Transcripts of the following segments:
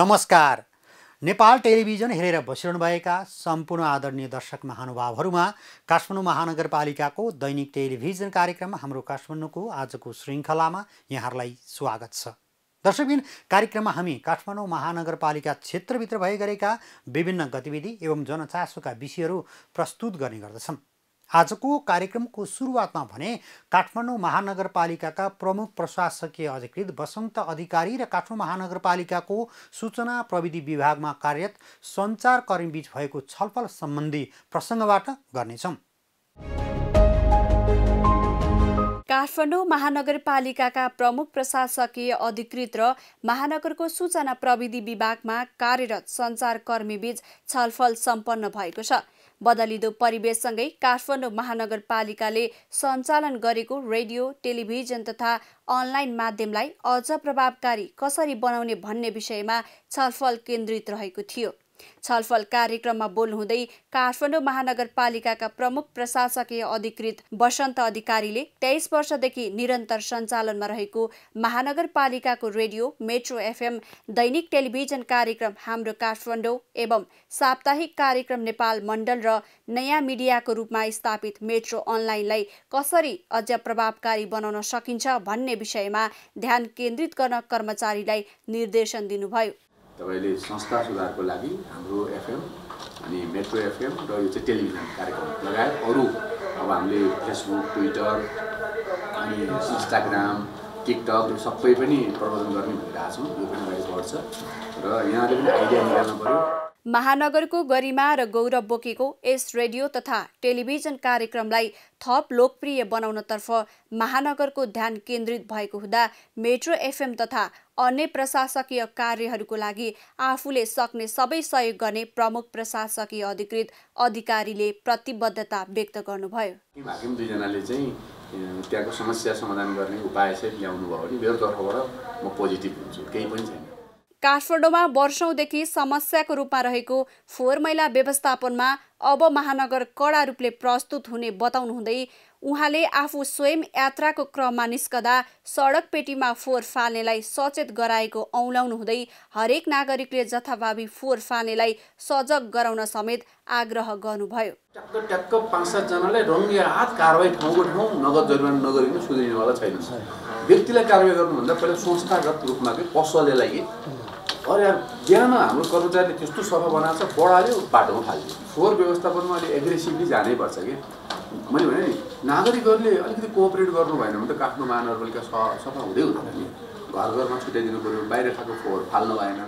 नमस्कार नेपाल टेलिभिजन हेरेर बसिरहनुभएका सम्पूर्ण आदरणीय दर्शक महानुभावहरूमा काठमाडौँ महानगरपालिकाको दैनिक टेलिभिजन कार्यक्रम हाम्रो काठमाडौँको आजको श्रृङ्खलामा यहाँहरूलाई स्वागत छ दर्शकबिन कार्यक्रममा हामी काठमाडौँ महानगरपालिका क्षेत्रभित्र भइरहेका विभिन्न गतिविधि एवं जनचासोका विषयहरू प्रस्तुत गर्ने गर्दछौँ आजको कार्यक्रमको सुरुवातमा भने काठमाडौँ महानगरपालिकाका प्रमुख प्रशासकीय अधिकृत वसन्त अधिकारी र काठमाडौँ महानगरपालिकाको सूचना प्रविधि विभागमा कार्यरत सञ्चारकर्मीबीच भएको छलफल सम्बन्धी प्रसङ्गबाट गर्नेछौँ काठमाडौँ महानगरपालिकाका प्रमुख प्रशासकीय अधिकृत र महानगरको सूचना प्रविधि विभागमा कार्यरत सञ्चारकर्मीबीच छलफल सम्पन्न भएको छ बदलिँदो परिवेशसँगै काठमाडौँ महानगरपालिकाले सञ्चालन गरेको रेडियो टेलिभिजन तथा अनलाइन माध्यमलाई अझ प्रभावकारी कसरी बनाउने भन्ने विषयमा छलफल केन्द्रित रहेको थियो छलफल कार्यक्रममा बोल्नुहुँदै काठमाडौँ महानगरपालिकाका प्रमुख प्रशासकीय अधिकृत वसन्त अधिकारीले तेइस वर्षदेखि निरन्तर सञ्चालनमा रहेको महानगरपालिकाको रेडियो मेट्रो एफएम दैनिक टेलिभिजन कार्यक्रम हाम्रो काठमाडौँ एवं साप्ताहिक कार्यक्रम नेपाल मण्डल र नयाँ मिडियाको रूपमा स्थापित मेट्रो अनलाइनलाई कसरी अझ प्रभावकारी बनाउन सकिन्छ भन्ने विषयमा ध्यान केन्द्रित गर्न कर्मचारीलाई निर्देशन दिनुभयो तपाईँले संस्था सुधारको लागि हाम्रो एफएम अनि मेट्रो एफएम र यो चाहिँ टेलिभिजन कार्यक्रम लगायत अरू अब हामीले फेसबुक ट्विटर अनि इन्स्टाग्राम टिकटक यो सबै पनि प्रबन्धन गर्ने छौँ यो पनि अगाडि बढ्छ र यहाँले पनि आइडिया निकाल्नु पऱ्यो महानगरको गरिमा र गौरव बोकेको यस रेडियो तथा टेलिभिजन कार्यक्रमलाई थप लोकप्रिय बनाउनतर्फ महानगरको ध्यान केन्द्रित भएको हुँदा मेट्रो एफएम तथा अन्य प्रशासकीय कार्यहरूको लागि आफूले सक्ने सबै सहयोग गर्ने प्रमुख प्रशासकीय अधिकृत अधिकारीले प्रतिबद्धता व्यक्त गर्नुभयो दुईजनाले चाहिँ त्यहाँको समस्या समाधान गर्ने उपाय चाहिँ ल्याउनु भयो भने मेरो तर्फबाट म पोजिटिभ हुन्छु केही पनि छैन काठमाडौँमा वर्षौंदेखि समस्याको रूपमा रहेको फोहोर मैला व्यवस्थापनमा अब महानगर कडा रूपले प्रस्तुत हुने बताउनुहुँदै उहाँले आफू स्वयं यात्राको क्रममा निस्कदा सडक पेटीमा फोहोर फाल्नेलाई सचेत गराएको हुँदै हरेक नागरिकले जथाभावी फोहोर फाल्नेलाई सजग गराउन समेत आग्रह गर्नुभयो टक्क व्यक्तिलाई कारवाही गर्नुभन्दा पहिला संस्थागत रूपमा कसले लागि अरे यहाँ बिहान हाम्रो कर्मचारीले त्यस्तो सफा बनाएको छ बढाल्यो बाटोमा फाल्यो फोहोर व्यवस्थापनमा अलिक एग्रेसिभली पर्छ कि मैले भने नि नागरिकहरूले अलिकति कोअपरेट गर्नु भएन भने त काठमाडौँ महानगरपालिका सफा हुँदै हुँदैन नि घर घरमा छुट्याइदिनु पर्यो बाहिर खाएको फोहोर फाल्नु भएन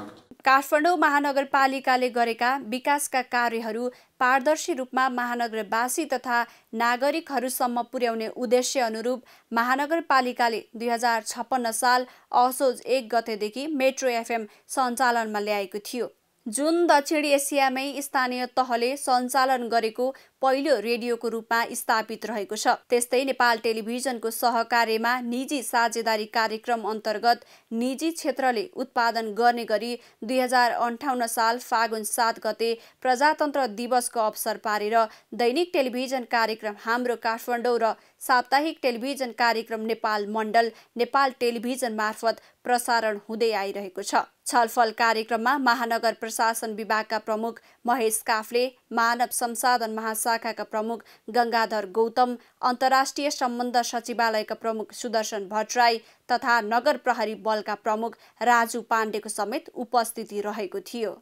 काठमाडौँ महानगरपालिकाले गरेका विकासका कार्यहरू पारदर्शी रूपमा महानगरवासी तथा नागरिकहरूसम्म पुर्याउने उद्देश्य अनुरूप महानगरपालिकाले दुई हजार छप्पन्न साल असोज एक गतेदेखि मेट्रो एफएम सञ्चालनमा ल्याएको थियो जुन दक्षिण एसियामै स्थानीय तहले सञ्चालन गरेको पहिलो रेडियोको रूपमा स्थापित रहेको छ त्यस्तै नेपाल टेलिभिजनको सहकार्यमा निजी साझेदारी कार्यक्रम अन्तर्गत निजी क्षेत्रले उत्पादन गर्ने गरी दुई हजार अन्ठाउन्न साल फागुन सात गते प्रजातन्त्र दिवसको अवसर पारेर दैनिक टेलिभिजन कार्यक्रम हाम्रो काठमाडौँ र साप्ताहिक टेलिभिजन कार्यक्रम नेपाल मण्डल नेपाल टेलिभिजन मार्फत प्रसारण हुँदै आइरहेको छ छलफल कार्यक्रममा महानगर प्रशासन विभागका प्रमुख महेश काफ्ले मानव संसाधन महाशाखाका प्रमुख गङ्गाधर गौतम अन्तर्राष्ट्रिय सम्बन्ध सचिवालयका प्रमुख सुदर्शन भट्टराई तथा नगर प्रहरी बलका प्रमुख राजु पाण्डेको समेत उपस्थिति रहेको थियो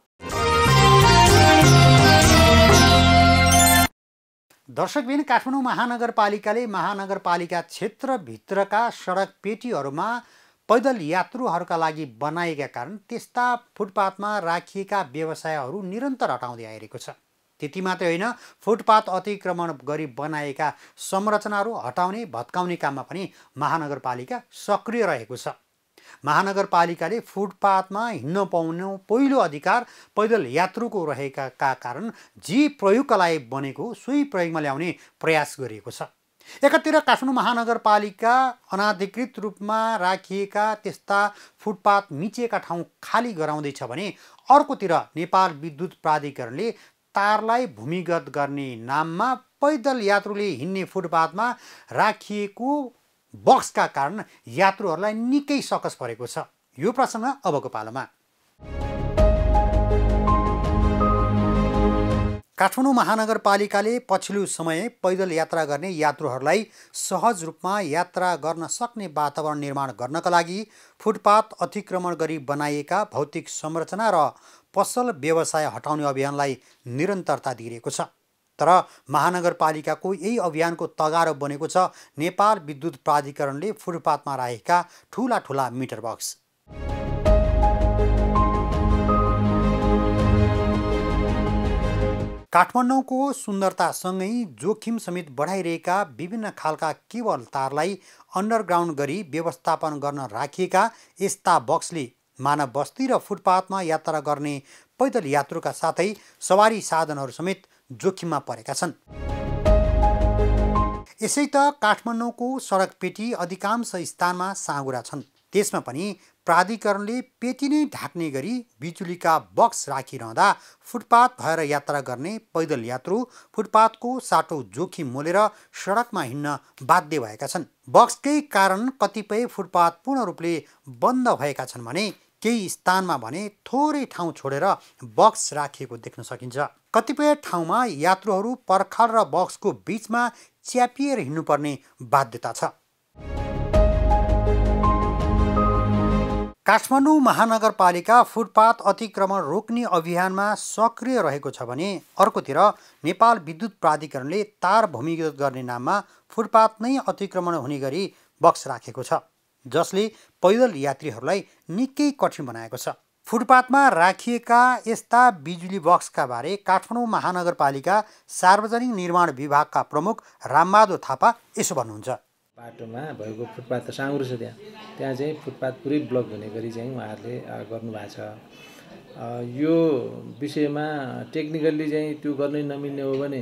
दर्शकबिन काठमाडौँ महानगरपालिकाले महानगरपालिका क्षेत्रभित्रका सडक पेटीहरूमा पैदल यात्रुहरूका लागि बनाएका कारण त्यस्ता फुटपाथमा राखिएका व्यवसायहरू निरन्तर हटाउँदै आइरहेको छ त्यति मात्रै होइन फुटपाथ अतिक्रमण गरी बनाएका संरचनाहरू हटाउने भत्काउने काममा पनि महानगरपालिका सक्रिय रहेको छ महानगरपालिकाले फुटपाथमा हिँड्न पाउनु पहिलो अधिकार पैदल यात्रुको रहेका कारण जी प्रयोगका लागि बनेको सोही प्रयोगमा ल्याउने प्रयास गरिएको छ एकातिर काठमाडौँ महानगरपालिका अनाधिकृत रूपमा राखिएका त्यस्ता फुटपाथ मिचिएका ठाउँ खाली गराउँदैछ भने अर्कोतिर नेपाल विद्युत प्राधिकरणले तारलाई भूमिगत गर्ने नाममा पैदल यात्रुले हिँड्ने फुटपाथमा राखिएको बक्सका कारण यात्रुहरूलाई निकै सकस परेको छ यो प्रसङ्ग अबको पालोमा काठमाडौँ महानगरपालिकाले पछिल्लो समय पैदल यात्रा गर्ने यात्रुहरूलाई सहज रूपमा यात्रा गर्न सक्ने वातावरण निर्माण गर्नका लागि फुटपाथ अतिक्रमण गरी बनाइएका भौतिक संरचना र पसल व्यवसाय हटाउने अभियानलाई निरन्तरता दिइरहेको छ तर महानगरपालिकाको यही अभियानको तगारो बनेको छ नेपाल विद्युत प्राधिकरणले फुटपाथमा राखेका ठुला ठुला मिटर बक्स काठमाडौँको सुन्दरतासँगै जोखिम समेत बढाइरहेका विभिन्न खालका केवल तारलाई अन्डरग्राउन्ड गरी व्यवस्थापन गर्न राखिएका यस्ता बक्सले मानव बस्ती र फुटपाथमा यात्रा गर्ने पैदल यात्रुका साथै सवारी साधनहरू समेत जोखिममा परेका छन् यसै त काठमाडौँको सडक पेटी अधिकांश स्थानमा साँगुरा छन् त्यसमा पनि प्राधिकरणले पेटी नै ढाक्ने गरी बिजुलीका बक्स राखिरहँदा फुटपाथ भएर यात्रा गर्ने पैदल यात्रु फुटपाथको साटो जोखिम मोलेर सडकमा हिँड्न बाध्य भएका छन् बक्सकै कारण कतिपय फुटपाथ पूर्ण रूपले बन्द भएका छन् भने केही स्थानमा भने थोरै ठाउँ छोडेर बक्स राखिएको देख्न सकिन्छ कतिपय ठाउँमा यात्रुहरू पर्खाल र बक्सको बिचमा च्यापिएर हिँड्नुपर्ने बाध्यता छ काठमाडौँ महानगरपालिका फुटपाथ अतिक्रमण रोक्ने अभियानमा सक्रिय रहेको छ भने अर्कोतिर नेपाल विद्युत प्राधिकरणले तार भूमिगत गर्ने नाममा फुटपाथ नै अतिक्रमण हुने गरी बक्स राखेको छ जसले पैदल यात्रीहरूलाई निकै कठिन बनाएको छ फुटपाथमा राखिएका यस्ता बिजुली बक्सका बारे काठमाडौँ महानगरपालिका सार्वजनिक निर्माण विभागका प्रमुख रामबहादुर थापा यसो भन्नुहुन्छ बाटोमा भएको फुटपाथ त साँग्रो छ त्यहाँ त्यहाँ चाहिँ फुटपाथ पुरै ब्लक हुने गरी चाहिँ उहाँहरूले गर्नुभएको छ यो विषयमा टेक्निकल्ली चाहिँ त्यो गर्नै नमिल्ने हो भने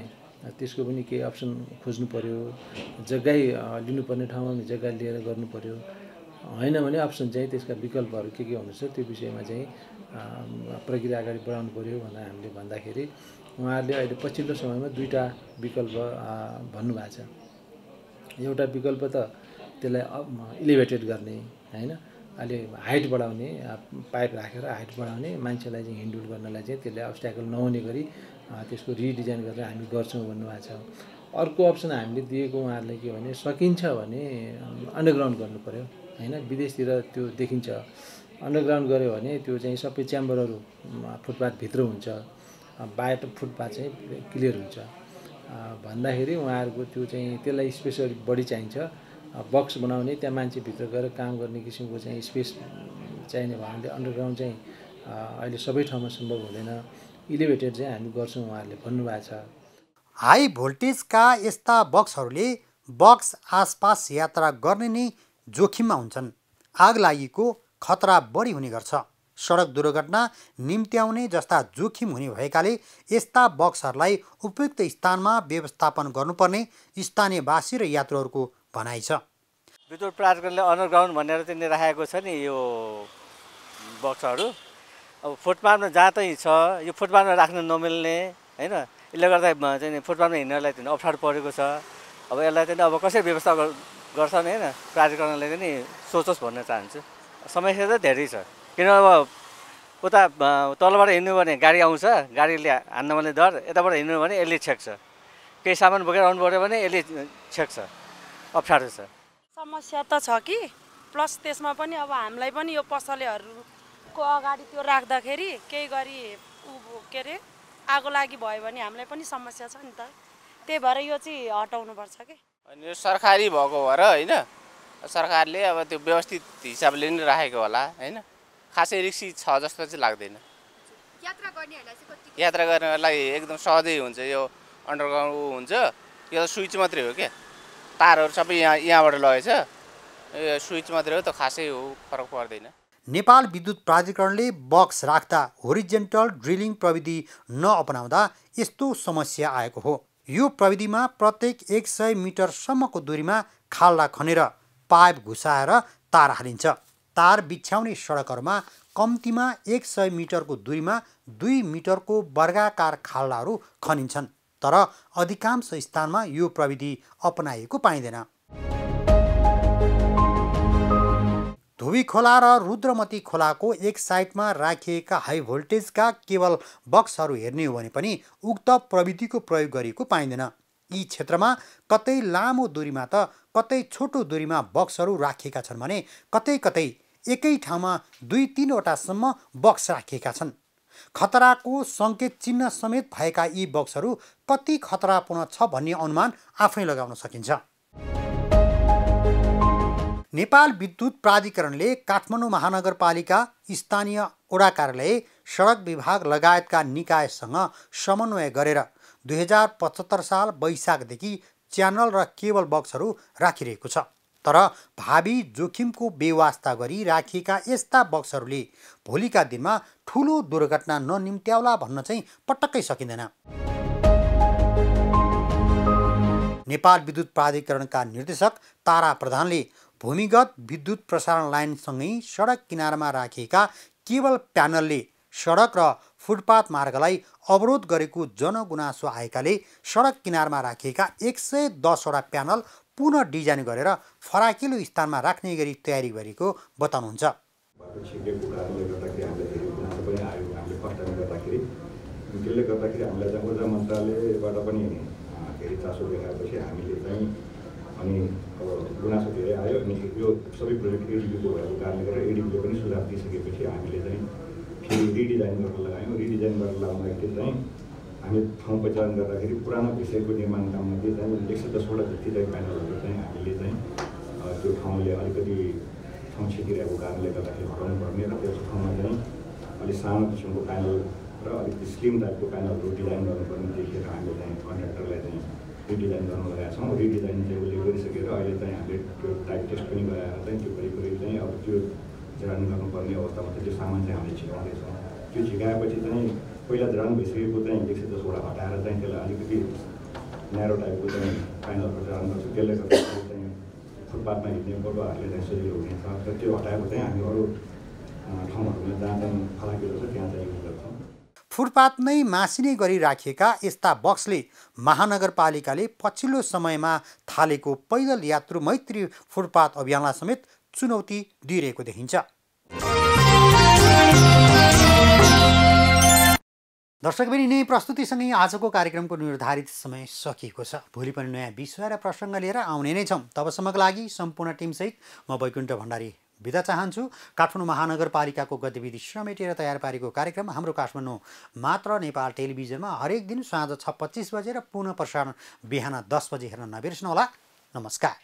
त्यसको पनि केही अप्सन खोज्नु पऱ्यो जग्गै लिनुपर्ने ठाउँमा जग्गा लिएर गर्नु पऱ्यो होइन भने अप्सन चाहिँ त्यसका विकल्पहरू के के हुनुहुन्छ त्यो विषयमा चाहिँ प्रक्रिया अगाडि बढाउनु पऱ्यो भनेर हामीले भन्दाखेरि उहाँहरूले अहिले पछिल्लो समयमा दुईवटा विकल्प भन्नुभएको छ एउटा विकल्प त त्यसलाई इलिभेटेड गर्ने होइन अहिले हाइट बढाउने पाइप राखेर हाइट बढाउने मान्छेलाई चाहिँ हिन्डुल गर्नलाई चाहिँ त्यसले अब्स्ट्याकल नहुने गरी त्यसको रिडिजाइन गरेर हामी गर्छौँ भन्नुभएको छ अर्को अप्सन हामीले दिएको उहाँहरूले के भने सकिन्छ भने अन्डरग्राउन्ड गर्नु पऱ्यो होइन विदेशतिर त्यो देखिन्छ अन्डरग्राउन्ड गऱ्यो भने त्यो चाहिँ सबै च्याम्बरहरू फुटपाथभित्र हुन्छ बाटो फुटपाथ चाहिँ क्लियर हुन्छ भन्दाखेरि उहाँहरूको त्यो चाहिँ त्यसलाई स्पेसल बढी चाहिन्छ बक्स बनाउने त्यहाँ मान्छेभित्र गएर काम गर्ने किसिमको चाहिँ स्पेस चाहिने भने अन्डरग्राउन्ड चाहिँ अहिले सबै ठाउँमा सम्भव हुँदैन इलिभेटेड चाहिँ हामी गर्छौँ उहाँहरूले भन्नुभएको छ हाई भोल्टेजका यस्ता बक्सहरूले बक्स आसपास यात्रा गर्ने नै जोखिममा हुन्छन् आग लागेको खतरा बढी हुने गर्छ सडक दुर्घटना निम्त्याउने जस्ता जोखिम हुने भएकाले यस्ता बक्सहरूलाई उपयुक्त स्थानमा व्यवस्थापन गर्नुपर्ने स्थानीयवासी र यात्रुहरूको भनाइ छ विद्युत प्राधिकरणले अन्डरग्राउन्ड भनेर चाहिँ राखेको छ नि यो बक्सहरू अब फुटपाथमा जहाँ चाहिँ छ यो फुटपाथमा राख्न नमिल्ने होइन यसले गर्दा चाहिँ फुटपाथमा हिँड्नलाई चाहिँ अप्ठ्यारो परेको छ अब यसलाई चाहिँ अब कसरी व्यवस्था गर्छ गर्छन् होइन प्राधिकरणले पनि सोचोस् भन्न चाहन्छु समस्या त धेरै छ किन अब उता तलबाट हिँड्नु भने गाडी आउँछ गाडीले हान्न भने डर यताबाट हिँड्नु भने यसले छेक्छ केही सामान बोकेर आउनु पऱ्यो भने यसले छेक्छ अप्ठ्यारो छ समस्या त छ कि प्लस त्यसमा पनि अब हामीलाई पनि यो पसलेहरूको अगाडि त्यो राख्दाखेरि केही गरी ऊ के अरे आगो लागि भयो भने हामीलाई पनि समस्या छ नि त त्यही भएर यो चाहिँ हटाउनुपर्छ कि अनि यो सरकारी भएको भएर होइन सरकारले अब त्यो व्यवस्थित हिसाबले नै राखेको होला होइन खासै रिक्सी छ जस्तो चाहिँ लाग्दैन यात्रा गर्नेहरूलाई एकदम सहजै हुन्छ यो अन्डरग्राउन्ड हुन्छ यो त स्विच मात्रै हो क्या तारहरू सबै यहाँ यहाँबाट लगेछ यो स्विच मात्रै हो त खासै हो फरक पर्दैन नेपाल विद्युत प्राधिकरणले बक्स राख्दा होरिजेन्टल ड्रिलिङ प्रविधि नअपनाउँदा यस्तो समस्या आएको हो यो प्रविधिमा प्रत्येक एक सय मिटरसम्मको दूरीमा खाल्डा खनेर पाइप घुसाएर तार हालिन्छ तार बिछ्याउने सडकहरूमा कम्तीमा एक सय मिटरको दूरीमा दुई मिटरको वर्गाकार खाल्डाहरू खनिन्छन् तर अधिकांश स्थानमा यो प्रविधि अपनाइएको पाइँदैन खोला र रुद्रमती खोलाको एक साइडमा राखिएका हाई भोल्टेजका केवल बक्सहरू हेर्ने हो भने पनि उक्त प्रविधिको प्रयोग गरिएको पाइँदैन यी क्षेत्रमा कतै लामो दूरीमा त कतै छोटो दूरीमा बक्सहरू राखिएका छन् भने कतै कतै एकै ठाउँमा दुई तिनवटासम्म बक्स राखिएका छन् खतराको सङ्केत चिन्ह समेत भएका यी बक्सहरू कति खतरापूर्ण छ भन्ने अनुमान आफै लगाउन सकिन्छ नेपाल विद्युत प्राधिकरणले काठमाडौँ महानगरपालिका स्थानीय ओडा कार्यालय सडक विभाग लगायतका निकायसँग समन्वय गरेर दुई हजार पचहत्तर साल वैशाखदेखि च्यानल र केबल बक्सहरू राखिरहेको छ तर भावी जोखिमको व्यवस्था गरी राखिएका यस्ता बक्सहरूले भोलिका दिनमा ठुलो दुर्घटना ननिम्त्याउला भन्न चाहिँ पटक्कै सकिँदैन नेपाल विद्युत प्राधिकरणका निर्देशक तारा प्रधानले भूमिगत विद्युत प्रसारण लाइनसँगै सडक किनारमा राखिएका केवल प्यानलले सडक र फुटपाथ मार्गलाई अवरोध गरेको जनगुनासो आएकाले सडक किनारमा राखिएका एक सय दसवटा प्यानल पुनः डिजाइन गरेर फराकिलो स्थानमा राख्ने गरी तयारी गरेको बताउनुहुन्छ त्यसले गर्दाखेरि हामीलाई चाहिँ ऊर्जा मन्त्रालयबाट पनि धेरै चासो देखाएपछि हामीले चाहिँ अनि अब गुनासो धेरै आयो अनि यो सबै प्रोजेक्ट एडिबीको भएको कारणले गर्दा एडिबीले पनि सुझाव दिइसकेपछि हामीले चाहिँ फेरि रिडिजाइन गरेर लगायौँ रिडिजाइन गरेर लगाउँदाखेरि चाहिँ हामी ठाउँ पहिचान गर्दाखेरि पुरानो विषयको निर्माण काममा चाहिँ चाहिँ एक सय दसवटा जति चाहिँ प्यानलहरू चाहिँ हामीले चाहिँ त्यो ठाउँले अलिकति ठाउँ छेकिरहेको कारणले गर्दाखेरि हटाउनु पर्ने र त्यस ठाउँमा चाहिँ अलिक सानो किसिमको प्यानल र अलिकति स्लिम टाइपको प्यानलहरू डिजाइन गर्नुपर्ने देखेर हामीले चाहिँ कन्ट्र्याक्टरलाई चाहिँ रिडिजाइन लगाएको छौँ रिडिजाइन चाहिँ उसले गरिसकेर अहिले चाहिँ हामीले त्यो टाइप टेस्ट पनि गराएर चाहिँ त्यो वरिपरि चाहिँ अब त्यो झरान गर्नुपर्ने अवस्थामा चाहिँ त्यो सामान चाहिँ हामीले छिकाउँदैछौँ त्यो छिकाएपछि चाहिँ पहिला झरान भइसकेको चाहिँ एक सय दसवटा हटाएर चाहिँ त्यसलाई अलिकति न्यारो टाइपको चाहिँ फाइनलको झरान गर्छ त्यसले गर्दा चाहिँ फुटपाथमा हिँड्ने बरुवाहरूले चाहिँ सजिलो हुनेछ र त्यो हटाएको चाहिँ हामी अरू ठाउँहरूमा जहाँ चाहिँ फलाकिलो छ त्यहाँ चाहिँ फुटपाथ नै मासिने गरी राखिएका यस्ता बक्सले महानगरपालिकाले पछिल्लो समयमा थालेको पैदल यात्रु मैत्री फुटपाथ अभियानलाई समेत चुनौती दिइरहेको देखिन्छ दर्शकबिनी नै प्रस्तुतिसँगै आजको कार्यक्रमको निर्धारित समय सकिएको छ भोलि पनि नयाँ विषय र प्रसङ्ग लिएर आउने नै छौँ तबसम्मको लागि सम्पूर्ण टिमसहित म वैकुण्ठ भण्डारी बिदा चाहन्छु काठमाडौँ महानगरपालिकाको गतिविधि समेटेर तयार पारेको कार्यक्रम हाम्रो काठमाडौँ मात्र नेपाल टेलिभिजनमा हरेक दिन साँझ छ पच्चिस र पुनः प्रसारण बिहान दस बजे हेर्न नबिर्सनुहोला नमस्कार